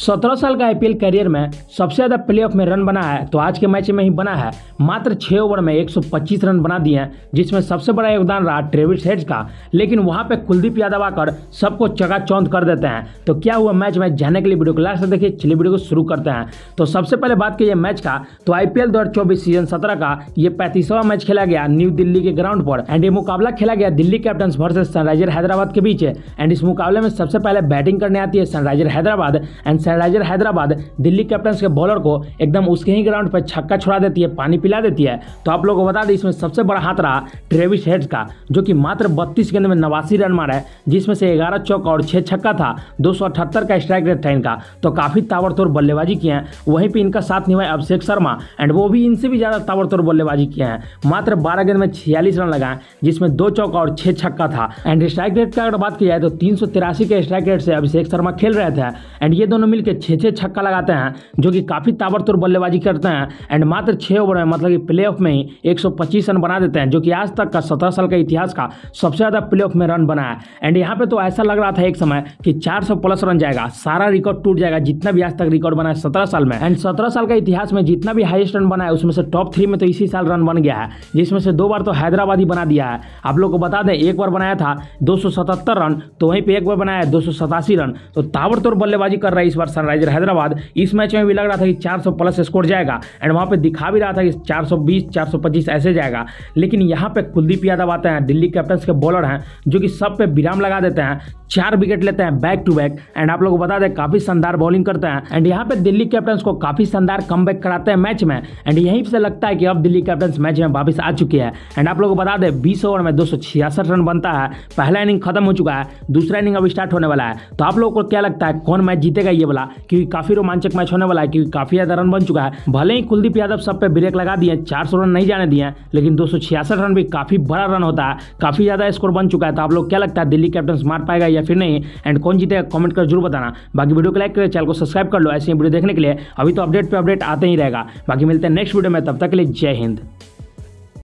सत्रह साल का आईपीएल करियर में सबसे ज्यादा प्लेऑफ में रन बना है तो आज के मैच में ही बना है मात्र छह ओवर में 125 रन बना दिए हैं जिसमें सबसे बड़ा योगदान रहा ट्रेविस हेड्स का लेकिन वहां पे कुलदीप यादव आकर सबको चकाचौंध कर देते हैं तो क्या हुआ मैच में जाने के लिए वीडियो को लास्ट देखिए चलिए वीडियो को शुरू करते हैं तो सबसे पहले बात की मैच का तो आईपीएल दो सीजन सत्रह का ये पैंतीसवां मैच खेला गया न्यू दिल्ली के ग्राउंड पर एंड ये मुकाबला खेला गया Delhi Captain versus Sunriser Hyderabad के बीच एंड इस मुकाबले में सबसे पहले बैटिंग करने आती है Sunriser Hyderabad and Sunriser Hyderabad Delhi Captains के बॉलर को एकदम उसके ही ग्राउंड पर छक्का छुड़ा देती है पानी पिला देती है तो आप लोगों को बता दें इसमें सबसे बड़ा हाथ रहा ट्रेविस हेड्स का जो कि मात्र बत्तीस गेंद में नवासी रन मारा है जिसमें से ग्यारह चौक और छः छक्का था दो का स्ट्राइक रेट था इनका तो काफ़ी ताबड़तोड़ बल्लेबाजी किए हैं वहीं पर इनका साथ निभाए अभिषेक शर्मा एंड वो भी इनसे भी ज़्यादा ताबड़तोड़ बल्लेबाजी किए हैं मात्र बारह गेंद में छियालीस रन लगाए जिसमें दो चौका और छः छक्का था एंड स्ट्राइक रेट का अगर बात की जाए तो तीन के स्ट्राइक रेट से अभिषेक शर्मा खेल रहे थे एंड ये दोनों मिलकर छः छः छक्का लगाते हैं जो कि काफ़ी ताबड़तोड़ बल्लेबाजी करते हैं एंड मात्र छः ओवर में मतलब कि प्ले में ही एक रन बना देते हैं जो कि आज तक का सत्रह साल का इतिहास का सबसे ज़्यादा प्ले में रन बना है एंड यहाँ पर तो ऐसा लग रहा था एक समय कि चार प्लस रन जाएगा सारा रिकॉर्ड टूट जाएगा जितना भी आज तक रिकॉर्ड बना है सत्रह साल में एंड सत्रह साल का इतिहास में जितना भी हाइस्ट रन बना है उसमें से टॉप थ्री में तो इसी साल रन बन गया है जिसमें से दो बार तो हैदराबाद ही बना दिया है आप लोग को बता दें एक बार बनाया था दो रन तो वहीं पे एक बार बनाया है दो रन तो ताबड़तोड़ बल्लेबाजी कर रहा है इस बार सनराइजर हैदराबाद इस मैच में भी लग रहा था कि 400 प्लस स्कोर जाएगा एंड वहाँ पे दिखा भी रहा था कि 420 425 ऐसे जाएगा लेकिन यहाँ पे कुलदीप यादव आते हैं दिल्ली कैप्टन्स के बॉलर हैं जो कि सब पे विराम लगा देते हैं चार विकेट लेते हैं बैक टू बैक एंड आप लोग को बता दें काफी शानदार बॉलिंग करते हैं एंड यहाँ पे दिल्ली कैप्टन्स को काफी शानदार कम कराते हैं मैच में एंड यहीं से लगता है कि अब दिल्ली कैप्टन्स मैच में वापस आ चुकी है एंड आप लोग को बता दें बीस ओवर में दो रन बनता है पहला इनिंग खत्म हो चुका है दूसरा इनिंग अब स्टार्ट होने वाला है तो आप लोगों को क्या लगता है कौन मैच जीतेगा ये वाला क्योंकि काफी रोमांचक मैच होने वाला है क्योंकि काफी ज्यादा रन बन चुका है भले ही कुलदीप यादव सब पे ब्रेक लगा दिए चार सौ रन नहीं जाने दिए लेकिन दो रन भी काफी बड़ा रन होता है काफी ज्यादा स्कोर बन चुका है तो आप लोग क्या लगता है दिल्ली कैप्टन मार पाएगा या फिर नहीं एंड कौन जीतेगा कॉमेंट कर जरूर बताना बाकी वीडियो को लाइक करें चैनल को सब्सक्राइब कर लो ऐसे वीडियो देखने के लिए अभी तो अपडेट पे अपडेट आते ही रहेगा बाकी मिलते हैं नेक्स्ट वीडियो में तब तक के लिए जय हिंद